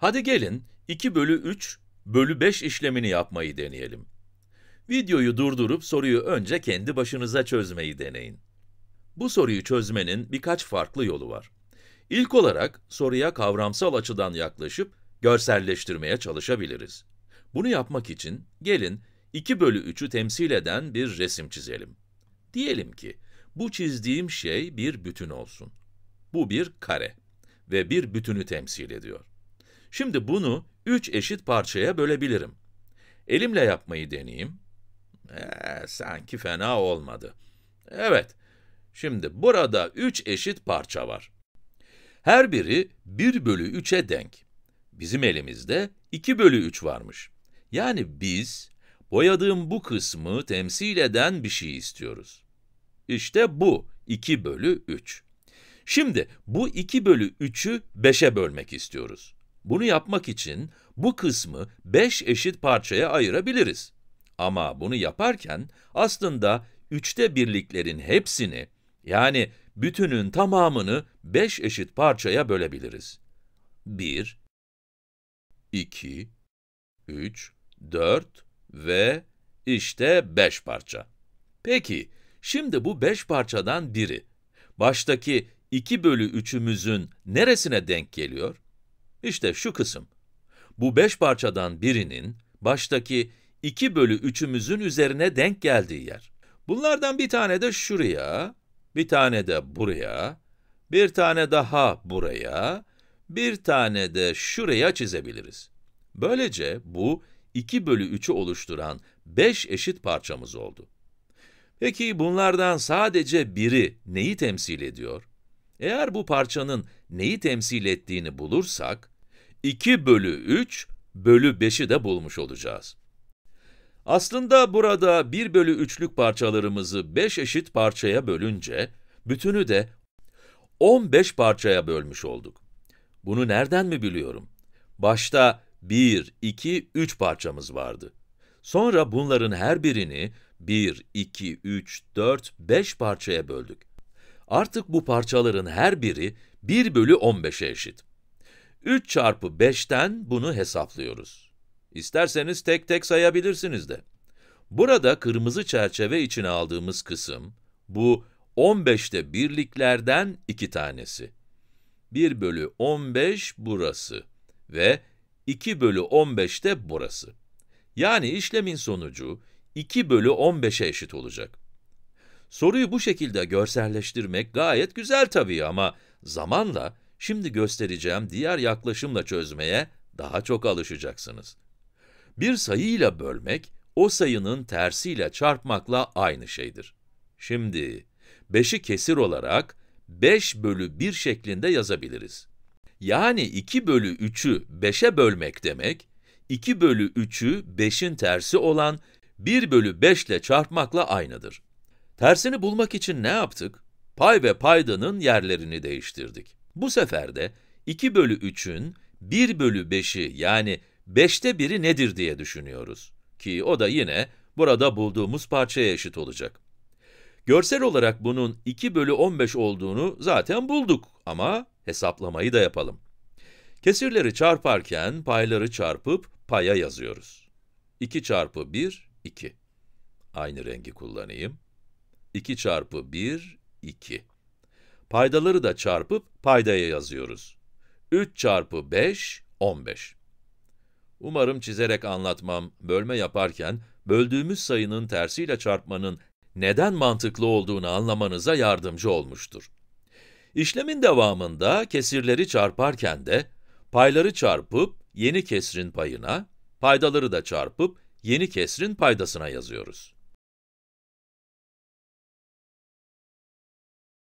Hadi gelin 2 bölü 3 bölü 5 işlemini yapmayı deneyelim. Videoyu durdurup soruyu önce kendi başınıza çözmeyi deneyin. Bu soruyu çözmenin birkaç farklı yolu var. İlk olarak soruya kavramsal açıdan yaklaşıp görselleştirmeye çalışabiliriz. Bunu yapmak için gelin 2 bölü 3'ü temsil eden bir resim çizelim. Diyelim ki bu çizdiğim şey bir bütün olsun. Bu bir kare ve bir bütünü temsil ediyor. Şimdi bunu 3 eşit parçaya bölebilirim. Elimle yapmayı deneyeyim. Ee, sanki fena olmadı. Evet, şimdi burada 3 eşit parça var. Her biri 1 bölü 3'e denk. Bizim elimizde 2 bölü 3 varmış. Yani biz, boyadığım bu kısmı temsil eden bir şey istiyoruz. İşte bu 2 bölü 3. Şimdi bu 2 bölü 3'ü 5'e bölmek istiyoruz. Bunu yapmak için bu kısmı 5 eşit parçaya ayırabiliriz. Ama bunu yaparken aslında üçte birliklerin hepsini, yani bütünün tamamını 5 eşit parçaya bölebiliriz. 1, 2, 3, 4 ve işte 5 parça. Peki, şimdi bu 5 parçadan biri, baştaki 2 bölü 3'ümüzün neresine denk geliyor? İşte şu kısım. Bu beş parçadan birinin baştaki 2 bölü 3'ümüzün üzerine denk geldiği yer. Bunlardan bir tane de şuraya, bir tane de buraya, bir tane daha buraya, bir tane de şuraya çizebiliriz. Böylece bu 2 bölü 3'ü oluşturan 5 eşit parçamız oldu. Peki bunlardan sadece biri neyi temsil ediyor? Eğer bu parçanın neyi temsil ettiğini bulursak, 2 bölü 3 bölü 5'i de bulmuş olacağız. Aslında burada 1 bölü 3'lük parçalarımızı 5 eşit parçaya bölünce, bütünü de 15 parçaya bölmüş olduk. Bunu nereden mi biliyorum? Başta 1, 2, 3 parçamız vardı. Sonra bunların her birini 1, 2, 3, 4, 5 parçaya böldük. Artık bu parçaların her biri 1 bölü 15'e eşit. 3 çarpı 5'ten bunu hesaplıyoruz. İsterseniz tek tek sayabilirsiniz de. Burada kırmızı çerçeve içine aldığımız kısım, bu 15'te birliklerden 2 tanesi. 1 bölü 15 burası ve 2 bölü 15 de burası. Yani işlemin sonucu 2 bölü 15'e eşit olacak. Soruyu bu şekilde görselleştirmek gayet güzel tabii ama zamanla şimdi göstereceğim diğer yaklaşımla çözmeye daha çok alışacaksınız. Bir sayıyla bölmek, o sayının tersiyle çarpmakla aynı şeydir. Şimdi 5'i kesir olarak 5 bölü 1 şeklinde yazabiliriz. Yani 2 bölü 3'ü 5'e bölmek demek, 2 bölü 3'ü 5'in tersi olan 1 bölü 5 ile çarpmakla aynıdır. Tersini bulmak için ne yaptık? Pay ve paydanın yerlerini değiştirdik. Bu sefer de 2 bölü 3'ün 1 bölü 5'i yani 5'te 1'i nedir diye düşünüyoruz. Ki o da yine burada bulduğumuz parçaya eşit olacak. Görsel olarak bunun 2 bölü 15 olduğunu zaten bulduk ama hesaplamayı da yapalım. Kesirleri çarparken payları çarpıp paya yazıyoruz. 2 çarpı 1, 2. Aynı rengi kullanayım. 2 çarpı 1, 2. Paydaları da çarpıp paydaya yazıyoruz. 3 çarpı 5, 15. Umarım çizerek anlatmam, bölme yaparken böldüğümüz sayının tersiyle çarpmanın neden mantıklı olduğunu anlamanıza yardımcı olmuştur. İşlemin devamında kesirleri çarparken de payları çarpıp yeni kesrin payına, paydaları da çarpıp yeni kesrin paydasına yazıyoruz.